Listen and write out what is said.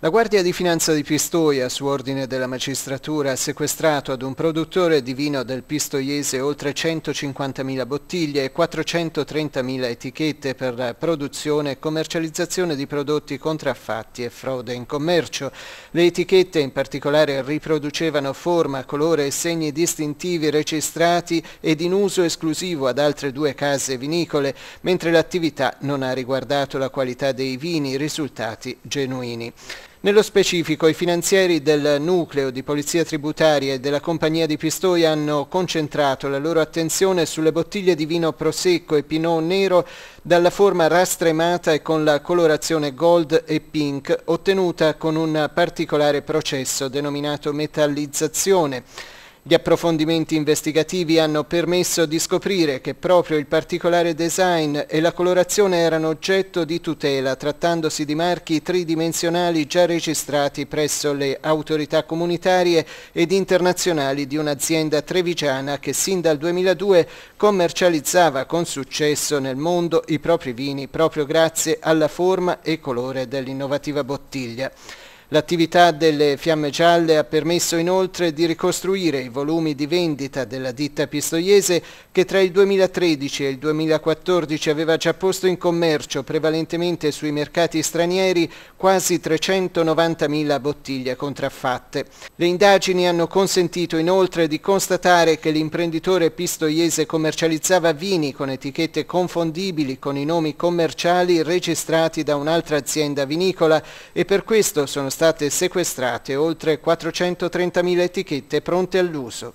La Guardia di Finanza di Pistoia, su ordine della magistratura, ha sequestrato ad un produttore di vino del pistoiese oltre 150.000 bottiglie e 430.000 etichette per la produzione e commercializzazione di prodotti contraffatti e frode in commercio. Le etichette in particolare riproducevano forma, colore e segni distintivi registrati ed in uso esclusivo ad altre due case vinicole, mentre l'attività non ha riguardato la qualità dei vini risultati genuini. Nello specifico, i finanzieri del nucleo di polizia tributaria e della compagnia di Pistoia hanno concentrato la loro attenzione sulle bottiglie di vino prosecco e pinot nero dalla forma rastremata e con la colorazione gold e pink ottenuta con un particolare processo denominato metallizzazione gli approfondimenti investigativi hanno permesso di scoprire che proprio il particolare design e la colorazione erano oggetto di tutela, trattandosi di marchi tridimensionali già registrati presso le autorità comunitarie ed internazionali di un'azienda trevigiana che sin dal 2002 commercializzava con successo nel mondo i propri vini proprio grazie alla forma e colore dell'innovativa bottiglia. L'attività delle Fiamme Gialle ha permesso inoltre di ricostruire i volumi di vendita della ditta pistoiese che tra il 2013 e il 2014 aveva già posto in commercio prevalentemente sui mercati stranieri quasi 390.000 bottiglie contraffatte. Le indagini hanno consentito inoltre di constatare che l'imprenditore pistoiese commercializzava vini con etichette confondibili con i nomi commerciali registrati da un'altra azienda vinicola e per questo sono stati state sequestrate oltre 430.000 etichette pronte all'uso.